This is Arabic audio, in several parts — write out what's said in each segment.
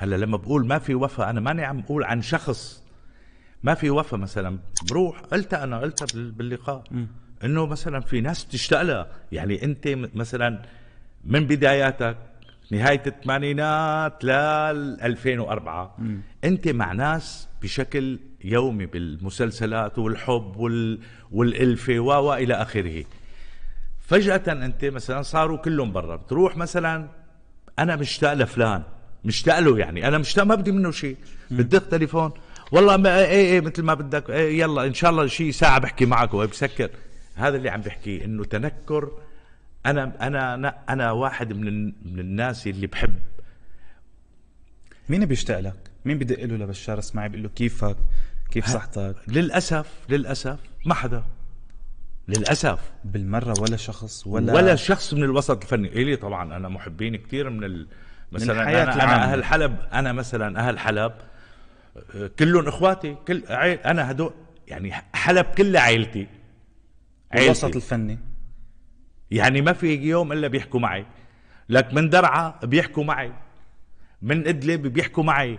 هلا لما بقول ما في وفاء انا ماني عم بقول عن شخص ما في وفاء مثلا بروح قلتها انا قلتها باللقاء انه مثلا في ناس بتشتاق لها يعني انت مثلا من بداياتك نهايه الثمانينات لل 2004 م. انت مع ناس بشكل يومي بالمسلسلات والحب وال... والالفه والى اخره فجاه انت مثلا صاروا كلهم برا بتروح مثلا انا مشتاق لفلان مشتاق له يعني انا مشتاق ما بدي منه شيء بدق تليفون والله ما إيه،, ايه ايه مثل ما بدك ايه يلا ان شاء الله شيء ساعه بحكي معك وبسكر بسكر هذا اللي عم بحكيه انه تنكر انا انا انا, أنا واحد من من الناس اللي بحب مين بيشتاق لك؟ مين بدق له لبشار اسماعي بيقول له كيفك؟ كيف صحتك؟ للاسف للاسف ما حدا للاسف بالمره ولا شخص ولا ولا شخص من الوسط الفني الي طبعا انا محبين كثير من ال... مثلا أنا, أنا أهل حلب أنا مثلا أهل حلب كلهم إخواتي كل عيل أنا هدول يعني حلب كلها عيلتي الوسط الفني يعني ما في يوم إلا بيحكوا معي لك من درعا بيحكوا معي من إدلب بيحكوا معي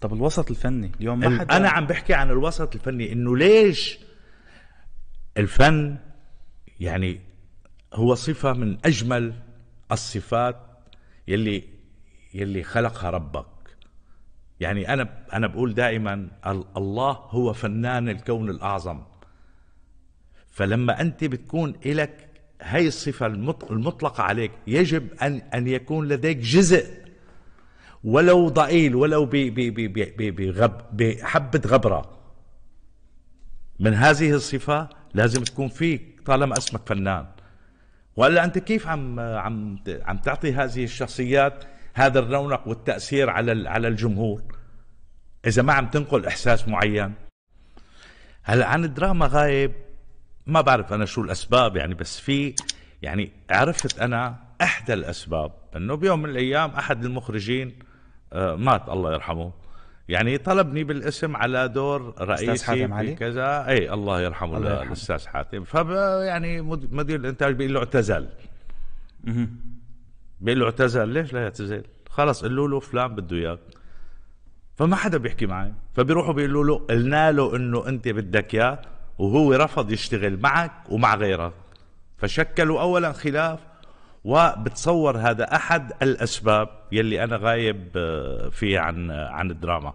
طب الوسط الفني اليوم ما حدا أنا عم بحكي عن الوسط الفني إنه ليش الفن يعني هو صفة من أجمل الصفات يلي يلي خلقها ربك يعني انا انا بقول دائما الله هو فنان الكون الاعظم فلما انت بتكون الك هي الصفه المطلقه عليك يجب ان ان يكون لديك جزء ولو ضئيل ولو بحبه غبره من هذه الصفه لازم تكون فيك طالما اسمك فنان والا انت كيف عم عم عم تعطي هذه الشخصيات هذا الرونق والتأثير على على الجمهور إذا ما عم تنقل إحساس معين هلا عن الدراما غايب ما بعرف أنا شو الأسباب يعني بس في يعني عرفت أنا إحدى الأسباب إنه بيوم من الأيام أحد المخرجين آه، مات الله يرحمه يعني طلبني بالاسم على دور رئيسي في كذا اي الله يرحمه الله يرحمه الاستاذ حاتم فب يعني مدير الانتاج بيقول له اعتزل بيقول له اعتزل ليش لا يعتزل خلص قالوا له فلان بده اياك فما حدا بيحكي معي فبيروحوا بيقولوا له قلنا له انه انت بدك اياه وهو رفض يشتغل معك ومع غيرك فشكلوا اولا خلاف وبتصور هذا احد الاسباب يلي انا غايب آه، فيه عن آه، عن الدراما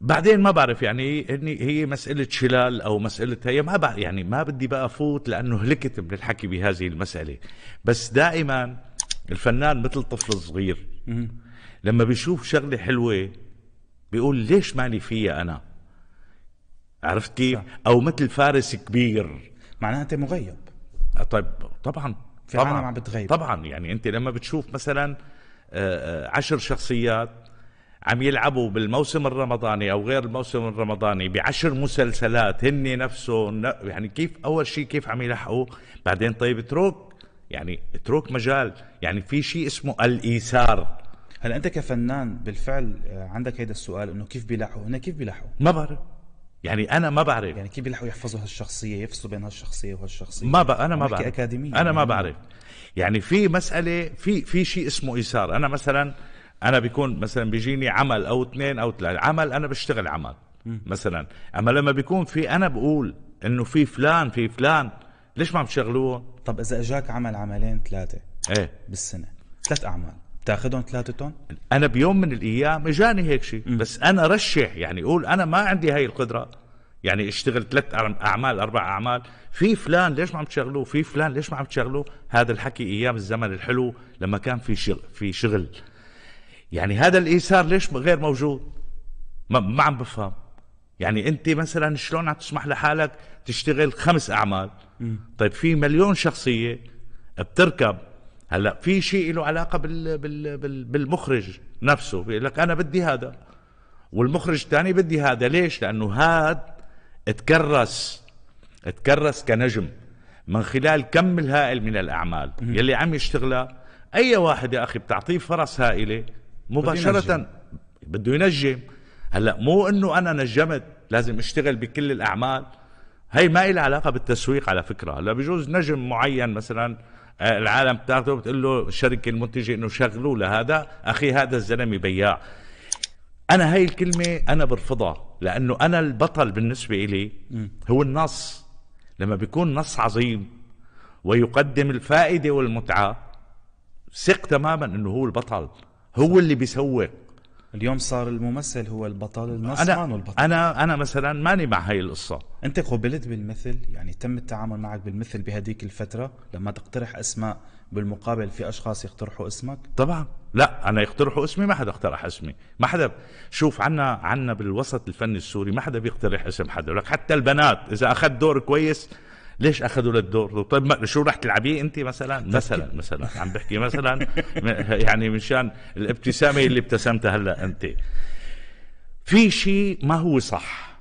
بعدين ما بعرف يعني اني هي مساله شلال او مساله هي ما بعرف يعني ما بدي بقى فوت لانه هلكت من الحكي بهذه المساله بس دائما الفنان مثل طفل صغير لما بيشوف شغله حلوه بيقول ليش مالي فيها انا عرفت كيف او مثل فارس كبير معناها انت مغيب آه، طيب طبعا في طبعا عالم عم بتغيب طبعا يعني انت لما بتشوف مثلا آه، آه، عشر شخصيات عم يلعبوا بالموسم الرمضاني او غير الموسم الرمضاني بعشر مسلسلات هن نفسهم يعني كيف اول شيء كيف عم يلحقوا بعدين طيب اترك يعني اترك مجال يعني في شيء اسمه الايثار هلا انت كفنان بالفعل آه، عندك هيدا السؤال انه كيف بيلحقوا هنا كيف بيلحقوا ما بعرف يعني انا ما بعرف يعني كيف بيلحقوا يحفظوا هالشخصيه يفصلوا بين هالشخصيه وهالشخصيه ما بقى انا ما بعرف أكاديمية انا يعني ما بعرف يعني في مساله في في شيء اسمه ايثار انا مثلا انا بيكون مثلا بيجيني عمل او اثنين او ثلاثه عمل انا بشتغل عمل م. مثلا اما لما بيكون في انا بقول انه في فلان في فلان ليش ما عم تشغلوهم؟ طب اذا اجاك عمل عملين ثلاثه ايه بالسنه ثلاث اعمال تاخذهم ثلاثتهم؟ انا بيوم من الايام اجاني هيك شيء بس انا رشح يعني قول انا ما عندي هاي القدره يعني اشتغل ثلاث اعمال اربع اعمال في فلان ليش ما عم تشغلوه في فلان ليش ما عم تشغلوه هذا الحكي ايام الزمن الحلو لما كان في شغل في شغل يعني هذا الايثار ليش غير موجود ما, ما عم بفهم يعني انت مثلا شلون تسمح لحالك تشتغل خمس اعمال م. طيب في مليون شخصيه بتركب هلا في شيء له علاقه بال بال بال بالمخرج نفسه بيقول لك انا بدي هذا والمخرج الثاني بدي هذا ليش لانه هاد تكرس تكرس كنجم من خلال كم الهائل من الاعمال م. يلي عم يشتغلها اي واحد يا اخي بتعطيه فرص هائله مباشره بده ينجم, بده ينجم. هلا مو انه انا نجمت لازم اشتغل بكل الاعمال هي ما لها علاقه بالتسويق على فكره هلا بجوز نجم معين مثلا آه، العالم بتاخده بتقول له الشركه المنتجه انه شغلوا لهذا اخي هذا الزلمه بياع انا هاي الكلمه انا برفضها لانه انا البطل بالنسبه إلي هو النص لما بيكون نص عظيم ويقدم الفائده والمتعه ثق تماما انه هو البطل هو اللي بيسوق اليوم صار الممثل هو البطل النصمان والبطل انا انا مثلا ماني مع هاي القصه انت قبلت بالمثل يعني تم التعامل معك بالمثل بهديك الفتره لما تقترح اسماء بالمقابل في اشخاص يقترحوا اسمك طبعا لا انا يقترحوا اسمي ما حدا اقترح اسمي ما حدا شوف عنا عنا بالوسط الفني السوري ما حدا بيقترح اسم حدا لك حتى البنات اذا اخذ دور كويس ليش اخذوا للدور طيب شو رح تلعبيه انت مثلا مثلا مثلا عم بحكي مثلا يعني مشان الابتسامه اللي ابتسمتها هلا انت في شيء ما هو صح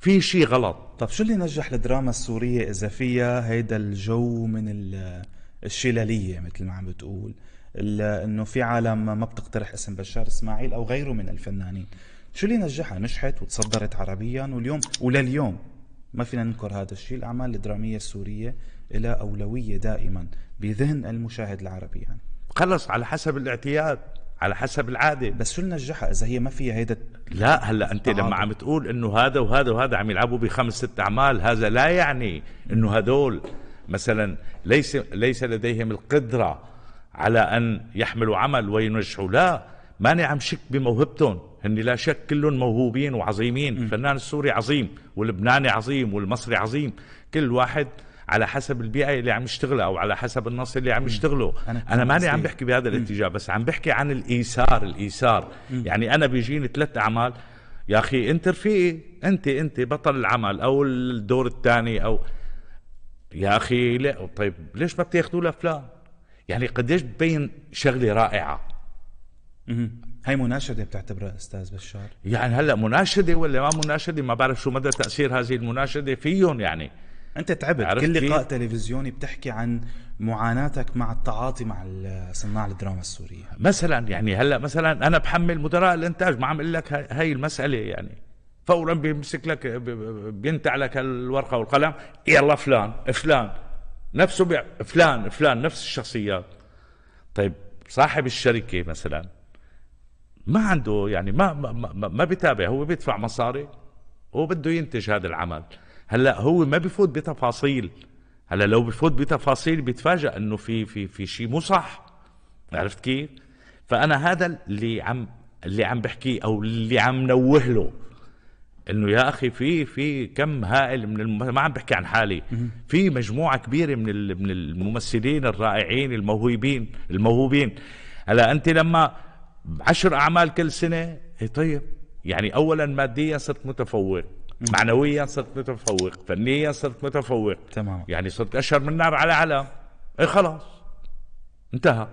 في شيء غلط طب شو اللي نجح الدراما السوريه اذا فيها هيدا الجو من الشلاليه مثل ما عم بتقول انه في عالم ما بتقترح اسم بشار اسماعيل او غيره من الفنانين شو اللي نجحها نجحت وتصدرت عربيا واليوم ولليوم ما فينا ننكر هذا الشيء الأعمال الدرامية السورية لها أولوية دائما بذهن المشاهد العربي يعني خلص على حسب الاعتياد على حسب العاده بس شو ننجحها اذا هي ما فيها هيدا لا هلا انت لما عم تقول انه هذا وهذا وهذا عم يلعبوا بخمس ست اعمال هذا لا يعني انه هدول مثلا ليس ليس لديهم القدره على ان يحملوا عمل وينجحوا لا ماني عم شك بموهبتهم هن لا شك كلهم موهوبين وعظيمين الفنان السوري عظيم واللبناني عظيم والمصري عظيم كل واحد على حسب البيئه اللي عم يشتغلها او على حسب النص اللي عم يشتغله انا, أنا ماني عم بحكي بهذا الاتجاه بس عم بحكي عن الايثار الايثار يعني انا بيجيني ثلاث اعمال يا اخي انت رفيقي انت انت بطل العمل او الدور الثاني او يا اخي لا طيب ليش ما بتاخذوا لفلان يعني قديش بتبين شغله رائعه هاي مناشده بتعتبرها استاذ بشار يعني هلا مناشده ولا ما مناشده ما بعرف شو مدى تاثير هذه المناشده فيهم يعني انت تعبت كل لقاء تلفزيوني بتحكي عن معاناتك مع التعاطي مع صناع الدراما السوريه مثلا يعني هلا مثلا انا بحمل مدراء الانتاج ما عم اقول لك هاي المساله يعني فورا بيمسك لك بينتع لك الورقه والقلم يلا فلان فلان نفسه بيع فلان فلان نفس الشخصيات طيب صاحب الشركه مثلا ما عنده يعني ما ما, ما, ما بيتابع هو بيدفع مصاري وبده ينتج هذا العمل هلا هو ما بفوت بتفاصيل هلا لو بفوت بتفاصيل بيتفاجئ انه في في في شيء مو صح عرفت كيف؟ فانا هذا اللي عم اللي عم بحكيه او اللي عم نوه له انه يا اخي في في كم هائل من الم... ما عم بحكي عن حالي في مجموعه كبيره من من الممثلين الرائعين الموهوبين الموهوبين هلا انت لما عشر أعمال كل سنة اي طيب يعني أولا ماديا صرت متفوق معنويا صرت متفوق فنيا صرت متفوق تمام يعني صرت أشهر من نار على علم اي خلاص انتهى